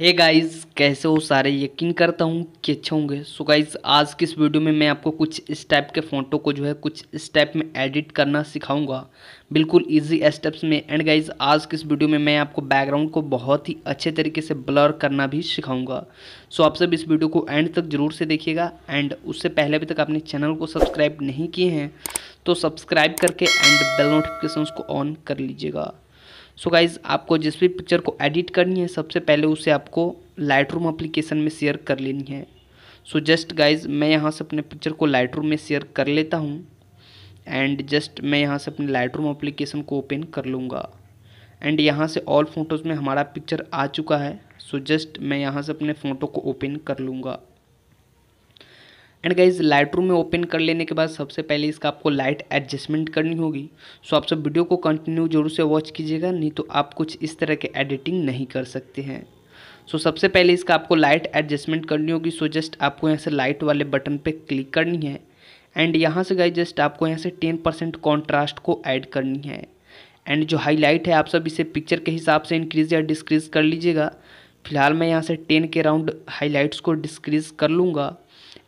hey guys कैसे हो सारे यकीन करता हूँ कि अच्छे होंगे सो गाइस आज की इस वीडियो में मैं आपको कुछ इस टाइप के फ़ोटो को जो है कुछ इस टाइप में एडिट करना सिखाऊंगा बिल्कुल इजी स्टेप्स में एंड गाइस आज की इस वीडियो में मैं आपको बैकग्राउंड को बहुत ही अच्छे तरीके से ब्लर करना भी सिखाऊंगा सो आप सब इस वीडियो को एंड तक जरूर से देखिएगा एंड उससे पहले अभी तक आपने चैनल को सब्सक्राइब नहीं किए हैं तो सब्सक्राइब करके एंड बेल नोटिफिकेशन को ऑन कर लीजिएगा सो गाइज़ आपको जिस भी पिक्चर को एडिट करनी है सबसे पहले उसे आपको लाइट रूम अप्लीकेशन में शेयर कर लेनी है सो जस्ट गाइज़ मैं यहाँ से अपने पिक्चर को लाइट रूम में शेयर कर लेता हूँ एंड जस्ट मैं यहाँ से अपने लाइट रूम अप्लीकेशन को ओपन कर लूँगा एंड यहाँ से ऑल फोटोज़ में हमारा पिक्चर आ चुका है सो so जस्ट मैं यहाँ से अपने फ़ोटो को ओपन कर लूँगा एंड गाइज लाइट रूम में ओपन कर लेने के बाद सबसे पहले इसका आपको लाइट एडजस्टमेंट करनी होगी सो आप सब वीडियो को कंटिन्यू जरूर से वॉच कीजिएगा नहीं तो आप कुछ इस तरह के एडिटिंग नहीं कर सकते हैं सो so, सबसे पहले इसका आपको लाइट एडजस्टमेंट करनी होगी सो so, जस्ट आपको यहाँ से लाइट वाले बटन पे क्लिक करनी है एंड यहाँ से गाइज जस्ट आपको यहाँ से टेन परसेंट कॉन्ट्रास्ट को ऐड करनी है एंड जो हाईलाइट है आप सब इसे पिक्चर के हिसाब से इंक्रीज या डिस्क्रीज कर लीजिएगा फिलहाल मैं यहाँ से टेन के राउंड हाईलाइट्स को डिस्क्रीज कर लूँगा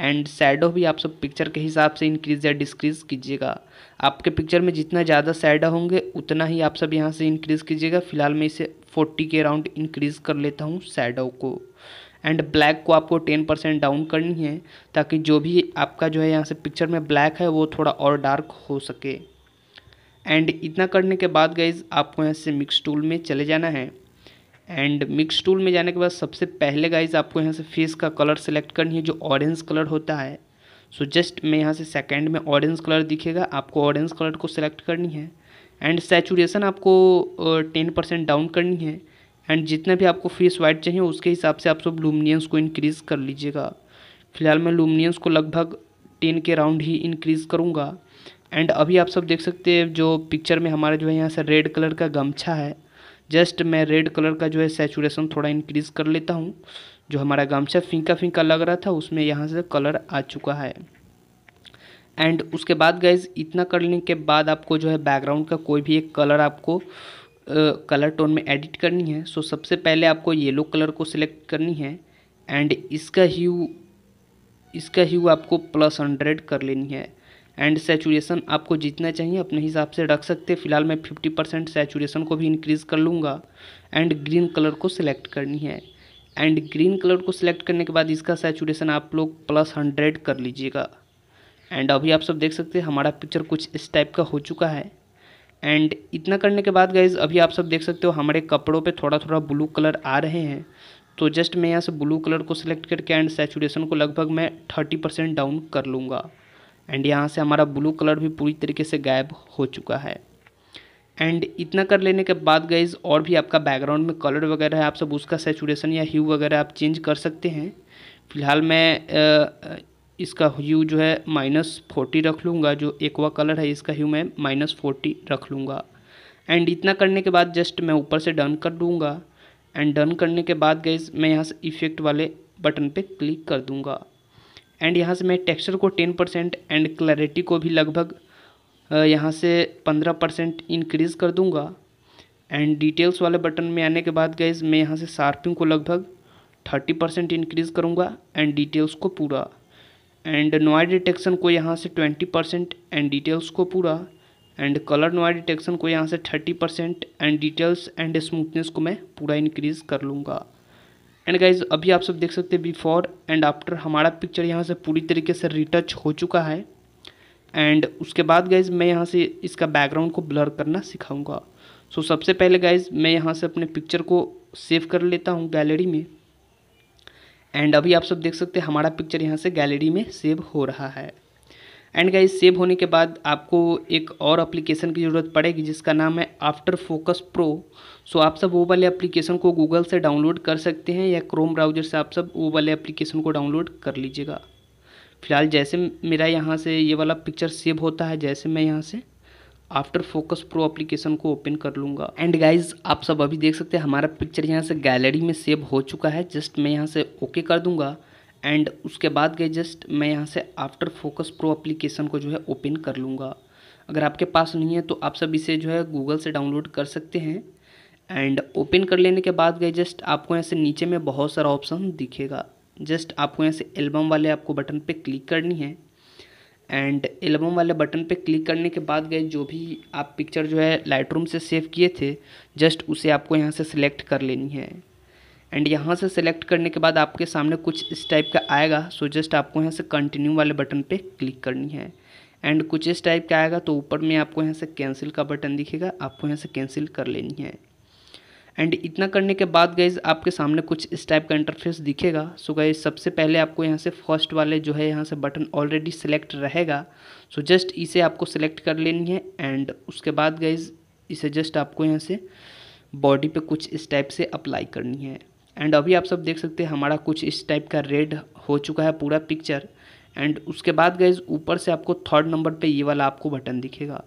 एंड सैडो भी आप सब पिक्चर के हिसाब से इंक्रीज या डिस्क्रीज कीजिएगा आपके पिक्चर में जितना ज़्यादा सैडो होंगे उतना ही आप सब यहाँ से इंक्रीज कीजिएगा फिलहाल मैं इसे फोर्टी के राउंड इंक्रीज कर लेता हूँ सैडो को एंड ब्लैक को आपको टेन परसेंट डाउन करनी है ताकि जो भी आपका जो है यहाँ से पिक्चर में ब्लैक है वो थोड़ा और डार्क हो सके एंड इतना करने के बाद गाइज आपको यहाँ से मिक्स टूल में चले जाना है एंड मिक्स टूल में जाने के बाद सबसे पहले गाइज आपको यहाँ से फेस का कलर सेलेक्ट करनी है जो ऑरेंज कलर होता है सो so जस्ट मैं यहाँ से सेकेंड में ऑरेंज कलर दिखेगा आपको ऑरेंज कलर को सिलेक्ट करनी है एंड सेचुरेशन आपको टेन परसेंट डाउन करनी है एंड जितना भी आपको फेस वाइट चाहिए उसके हिसाब से आप सब लूमिनियंस को इंक्रीज़ कर लीजिएगा फिलहाल मैं लूमिनियंस को लगभग टेन के राउंड ही इंक्रीज़ करूँगा एंड अभी आप सब देख सकते हैं जो पिक्चर में हमारा जो है यहाँ से रेड कलर का गमछा है जस्ट मैं रेड कलर का जो है सेचुरेशन थोड़ा इंक्रीज़ कर लेता हूँ जो हमारा गामछा फीका फीका लग रहा था उसमें यहाँ से कलर आ चुका है एंड उसके बाद गाइज इतना करने के बाद आपको जो है बैकग्राउंड का कोई भी एक कलर आपको कलर टोन में एडिट करनी है सो सबसे पहले आपको येलो कलर को सिलेक्ट करनी है एंड इसका ह्यू इसका ह्यू आपको प्लस हंड्रेड कर लेनी है एंड सेचुरेशन आपको जितना चाहिए अपने हिसाब से रख सकते फिलहाल मैं फिफ्टी परसेंट सेचुरेशन को भी इंक्रीज़ कर लूँगा एंड ग्रीन कलर को सिलेक्ट करनी है एंड ग्रीन कलर को सिलेक्ट करने के बाद इसका सेचुरेशन आप लोग प्लस हंड्रेड कर लीजिएगा एंड अभी आप सब देख सकते हैं हमारा पिक्चर कुछ इस टाइप का हो चुका है एंड इतना करने के बाद गाइज अभी आप सब देख सकते हो हमारे कपड़ों पर थोड़ा थोड़ा ब्लू कलर आ रहे हैं तो जस्ट मैं यहाँ से ब्लू कलर को सिलेक्ट करके एंड सेचुरेशन को लगभग मैं थर्टी परसेंट डाउन कर लूँगा एंड यहाँ से हमारा ब्लू कलर भी पूरी तरीके से गायब हो चुका है एंड इतना कर लेने के बाद गाइज और भी आपका बैकग्राउंड में कलर वगैरह है आप सब उसका सेचुरेशन या ह्यू वगैरह आप चेंज कर सकते हैं फिलहाल मैं इसका ह्यू जो है माइनस फोर्टी रख लूँगा जो एक्वा कलर है इसका ह्यू मैं माइनस फोर्टी रख लूँगा एंड इतना करने के बाद जस्ट मैं ऊपर से डन कर दूँगा एंड डन करने के बाद गैस मैं यहाँ से इफ़ेक्ट वाले बटन पर क्लिक कर दूँगा एंड यहाँ से मैं टेक्सचर को टेन परसेंट एंड क्लैरिटी को भी लगभग यहाँ से पंद्रह परसेंट इनक्रीज़ कर दूँगा एंड डिटेल्स वाले बटन में आने के बाद गैस मैं यहाँ से शार्पिंग को लगभग थर्टी परसेंट इनक्रीज़ करूँगा एंड डिटेल्स को पूरा एंड नॉइज डिटेक्शन को यहाँ से ट्वेंटी परसेंट एंड डिटेल्स को पूरा एंड कलर नॉइज डिटेक्शन को यहाँ से thirty percent and details and smoothness को मैं पूरा इनक्रीज़ कर लूँगा एंड गाइज अभी आप सब देख सकते हैं बिफोर एंड आफ्टर हमारा पिक्चर यहाँ से पूरी तरीके से रिटच हो चुका है एंड उसके बाद गाइज मैं यहाँ से इसका बैकग्राउंड को ब्लर करना सिखाऊंगा सो so, सबसे पहले गाइज मैं यहाँ से अपने पिक्चर को सेव कर लेता हूँ गैलरी में एंड अभी आप सब देख सकते हैं हमारा पिक्चर यहाँ से गैलरी में सेव हो रहा है एंड गाइस सेव होने के बाद आपको एक और एप्लीकेशन की ज़रूरत पड़ेगी जिसका नाम है आफ्टर फोकस प्रो सो आप सब वो वाले एप्लीकेशन को गूगल से डाउनलोड कर सकते हैं या क्रोम ब्राउजर से आप सब वो वाले एप्लीकेशन को डाउनलोड कर लीजिएगा फिलहाल जैसे मेरा यहाँ से ये वाला पिक्चर सेव होता है जैसे मैं यहाँ से आफ्टर फोकस प्रो एप्लीकेशन को ओपन कर लूँगा एंड गाइज आप सब अभी देख सकते हैं हमारा पिक्चर यहाँ से गैलरी में सेव हो चुका है जस्ट मैं यहाँ से ओके okay कर दूँगा एंड उसके बाद गए जस्ट मैं यहाँ से आफ्टर फोकस प्रो अप्लीकेशन को जो है ओपन कर लूँगा अगर आपके पास नहीं है तो आप सब इसे जो है गूगल से डाउनलोड कर सकते हैं एंड ओपन कर लेने के बाद गए जस्ट आपको यहाँ से नीचे में बहुत सारा ऑप्शन दिखेगा जस्ट आपको यहाँ से एल्बम वाले आपको बटन पर क्लिक करनी है एंड एल्बम वाले बटन पे क्लिक करने के बाद गए जो भी आप पिक्चर जो है लाइट से सेव किए थे जस्ट उसे आपको यहाँ से सिलेक्ट कर लेनी है एंड यहाँ से सिलेक्ट करने के बाद आपके सामने कुछ इस टाइप का आएगा सो जस्ट आपको यहाँ से कंटिन्यू वाले बटन पे क्लिक करनी है एंड कुछ इस टाइप का आएगा तो ऊपर में आपको यहाँ से कैंसिल का बटन दिखेगा आपको यहाँ से कैंसिल कर लेनी है एंड इतना करने के बाद गाइज आपके सामने कुछ इस टाइप का इंटरफेस दिखेगा सो so गाइज सबसे पहले आपको यहाँ से फर्स्ट वाले जो है यहाँ से बटन ऑलरेडी सेलेक्ट रहेगा सो so जस्ट इसे आपको सेलेक्ट कर लेनी है एंड उसके बाद गाइज इसे जस्ट आपको यहाँ से बॉडी पे कुछ इस टाइप से अप्लाई करनी है एंड अभी आप सब देख सकते हैं हमारा कुछ इस टाइप का रेड हो चुका है पूरा पिक्चर एंड उसके बाद गए ऊपर से आपको थर्ड नंबर पे ये वाला आपको बटन दिखेगा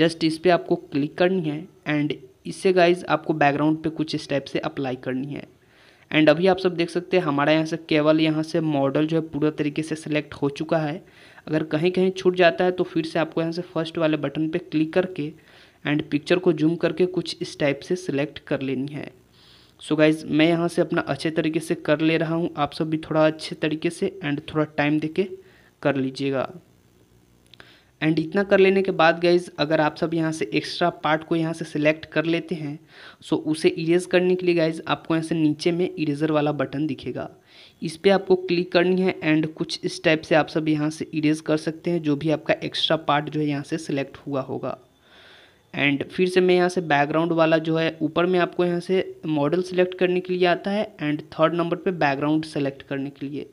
जस्ट इस पर आपको क्लिक करनी है एंड इससे गाइज आपको बैकग्राउंड पे कुछ इस टाइप से अप्लाई करनी है एंड अभी आप सब देख सकते हैं हमारा यहाँ से केवल यहाँ से मॉडल जो है पूरा तरीके से सिलेक्ट हो चुका है अगर कहीं कहीं छूट जाता है तो फिर से आपको यहाँ से फर्स्ट वाले बटन पर क्लिक करके एंड पिक्चर को जूम करके कुछ इस टाइप से सिलेक्ट कर लेनी है सो so गाइज मैं यहाँ से अपना अच्छे तरीके से कर ले रहा हूँ आप सब भी थोड़ा अच्छे तरीके से एंड थोड़ा टाइम दे के कर लीजिएगा एंड इतना कर लेने के बाद गाइज अगर आप सब यहाँ से एक्स्ट्रा पार्ट को यहाँ से सिलेक्ट कर लेते हैं सो उसे इरेज करने के लिए गाइज आपको यहाँ से नीचे में इरेजर वाला बटन दिखेगा इस पर आपको क्लिक करनी है एंड कुछ इस टाइप से आप सब यहाँ से इरेज कर सकते हैं जो भी आपका एक्स्ट्रा पार्ट जो है यहाँ से सिलेक्ट हुआ होगा एंड फिर से मैं यहाँ से बैकग्राउंड वाला जो है ऊपर में आपको यहाँ से मॉडल सेलेक्ट करने के लिए आता है एंड थर्ड नंबर पे बैकग्राउंड सेलेक्ट करने के लिए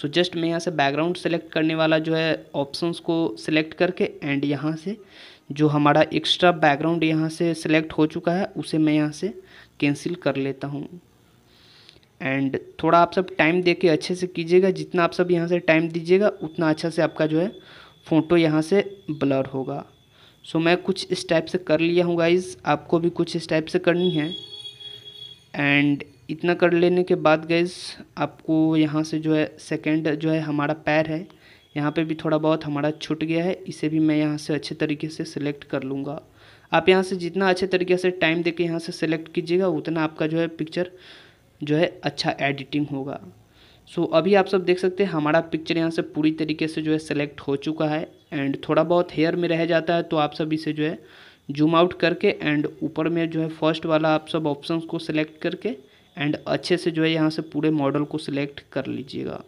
सो so जस्ट मैं यहाँ से बैकग्राउंड सेलेक्ट करने वाला जो है ऑप्शंस को सिलेक्ट करके एंड यहाँ से जो हमारा एक्स्ट्रा बैकग्राउंड यहाँ से सेलेक्ट हो चुका है उसे मैं यहाँ से कैंसिल कर लेता हूँ एंड थोड़ा आप सब टाइम दे के अच्छे से कीजिएगा जितना आप सब यहाँ से टाइम दीजिएगा उतना अच्छा से आपका जो है फ़ोटो यहाँ से ब्लर होगा सो मैं कुछ इस टाइप से कर लिया हूँ गाइज़ आपको भी कुछ इस टाइप से करनी है एंड इतना कर लेने के बाद गाइज़ आपको यहाँ से जो है सेकंड जो है हमारा पैर है यहाँ पे भी थोड़ा बहुत हमारा छूट गया है इसे भी मैं यहाँ से अच्छे तरीके से सिलेक्ट कर लूँगा आप यहाँ से जितना अच्छे तरीके से टाइम दे के यहाँ से सिलेक्ट कीजिएगा उतना आपका जो है पिक्चर जो है अच्छा एडिटिंग होगा सो so, अभी आप सब देख सकते हैं हमारा पिक्चर यहाँ से पूरी तरीके से जो है सेलेक्ट हो चुका है एंड थोड़ा बहुत हेयर में रह जाता है तो आप सब इसे जो है जूम आउट करके एंड ऊपर में जो है फर्स्ट वाला आप सब ऑप्शंस को सिलेक्ट करके एंड अच्छे से जो है यहाँ से पूरे मॉडल को सिलेक्ट कर लीजिएगा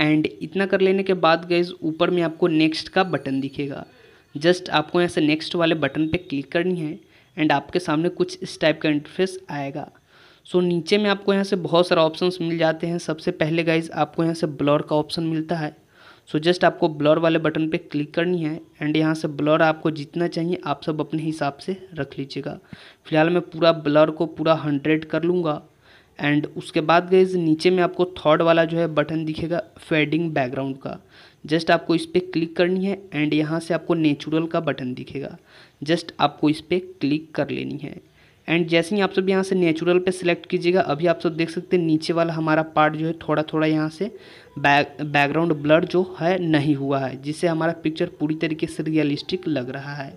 एंड इतना कर लेने के बाद गैज ऊपर में आपको नेक्स्ट का बटन दिखेगा जस्ट आपको यहाँ से नेक्स्ट वाले बटन पर क्लिक करनी है एंड आपके सामने कुछ इस टाइप का इंटरफेस आएगा सो नीचे में आपको यहाँ से बहुत सारा ऑप्शंस मिल जाते हैं सबसे पहले गाइज आपको यहाँ से ब्लर का ऑप्शन मिलता है सो so जस्ट आपको ब्लर वाले बटन पे क्लिक करनी है एंड यहाँ से ब्लर आपको जितना चाहिए आप सब अपने हिसाब से रख लीजिएगा फिलहाल मैं पूरा ब्लर को पूरा हंड्रेड कर लूँगा एंड उसके बाद गए नीचे में आपको थर्ड वाला जो है बटन दिखेगा फेडिंग बैकग्राउंड का जस्ट आपको इस पर क्लिक करनी है एंड यहाँ से आपको नेचुरल का बटन दिखेगा जस्ट आपको इस पर क्लिक कर लेनी है एंड जैसे ही आप सब यहाँ से नेचुरल पे सिलेक्ट कीजिएगा अभी आप सब देख सकते हैं नीचे वाला हमारा पार्ट जो है थोड़ा थोड़ा यहाँ से बैक बैकग्राउंड ब्लर जो है नहीं हुआ है जिससे हमारा पिक्चर पूरी तरीके से रियलिस्टिक लग रहा है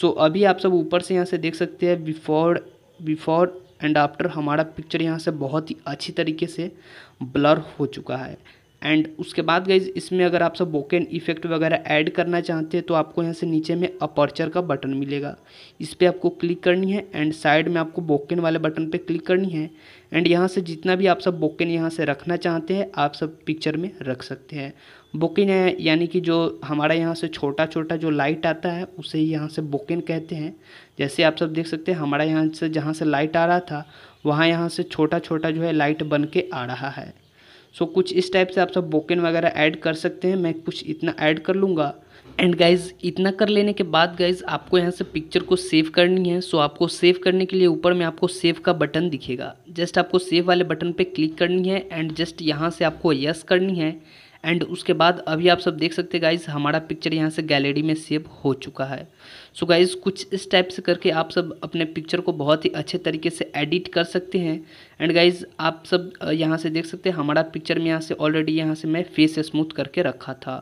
सो so, अभी आप सब ऊपर से यहाँ से देख सकते हैं बिफोर बिफोर एंड आफ्टर हमारा पिक्चर यहाँ से बहुत ही अच्छी तरीके से ब्लर हो चुका है एंड उसके बाद गई इसमें अगर आप सब बोकेन इफेक्ट वगैरह ऐड करना चाहते हैं तो आपको यहाँ से नीचे में अपर्चर का बटन मिलेगा इस पर आपको क्लिक करनी है एंड साइड में आपको बोकेन वाले बटन पर क्लिक करनी है एंड यहाँ से जितना भी आप सब बोकेन यहाँ से रखना चाहते हैं आप सब पिक्चर में रख सकते हैं बोकेन है यानी कि जो हमारा यहाँ से छोटा छोटा जो लाइट आता है उसे ही यहाँ से बोकेन कहते हैं जैसे आप सब देख सकते हैं हमारा यहाँ से जहाँ से लाइट आ रहा था वहाँ यहाँ से छोटा छोटा जो है लाइट बन के आ रहा है सो so, कुछ इस टाइप से आप सब बोकन वगैरह ऐड कर सकते हैं मैं कुछ इतना ऐड कर लूँगा एंड गाइज इतना कर लेने के बाद गाइज आपको यहाँ से पिक्चर को सेव करनी है सो so, आपको सेव करने के लिए ऊपर में आपको सेव का बटन दिखेगा जस्ट आपको सेव वाले बटन पर क्लिक करनी है एंड जस्ट यहाँ से आपको यस करनी है एंड उसके बाद अभी आप सब देख सकते हैं गाइज हमारा पिक्चर यहाँ से गैलरी में सेव हो चुका है सो so गाइज कुछ इस टाइप से करके आप सब अपने पिक्चर को बहुत ही अच्छे तरीके से एडिट कर सकते हैं एंड गाइज आप सब यहाँ से देख सकते हैं हमारा पिक्चर में यहाँ से ऑलरेडी यहाँ से मैं फेस स्मूथ करके रखा था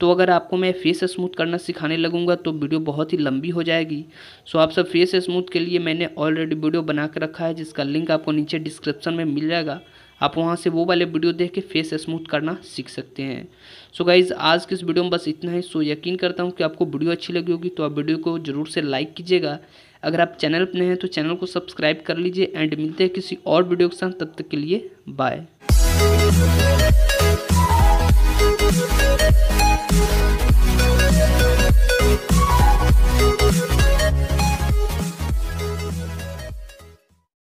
तो अगर आपको मैं फेस स्मूथ करना सिखाने लगूंगा तो वीडियो बहुत ही लंबी हो जाएगी सो आप सब फेस स्मूथ के लिए मैंने ऑलरेडी वीडियो बना के रखा है जिसका लिंक आपको नीचे डिस्क्रिप्शन में मिल जाएगा आप वहाँ से वो वाले वीडियो देख के फेस स्मूथ करना सीख सकते हैं सो गाइज आज के इस वीडियो में बस इतना ही सो यकीन करता हूँ कि आपको वीडियो अच्छी लगी होगी तो आप वीडियो को जरूर से लाइक कीजिएगा अगर आप चैनल पर नए हैं तो चैनल को सब्सक्राइब कर लीजिए एंड मिलते हैं किसी और वीडियो के साथ तब तक के लिए बाय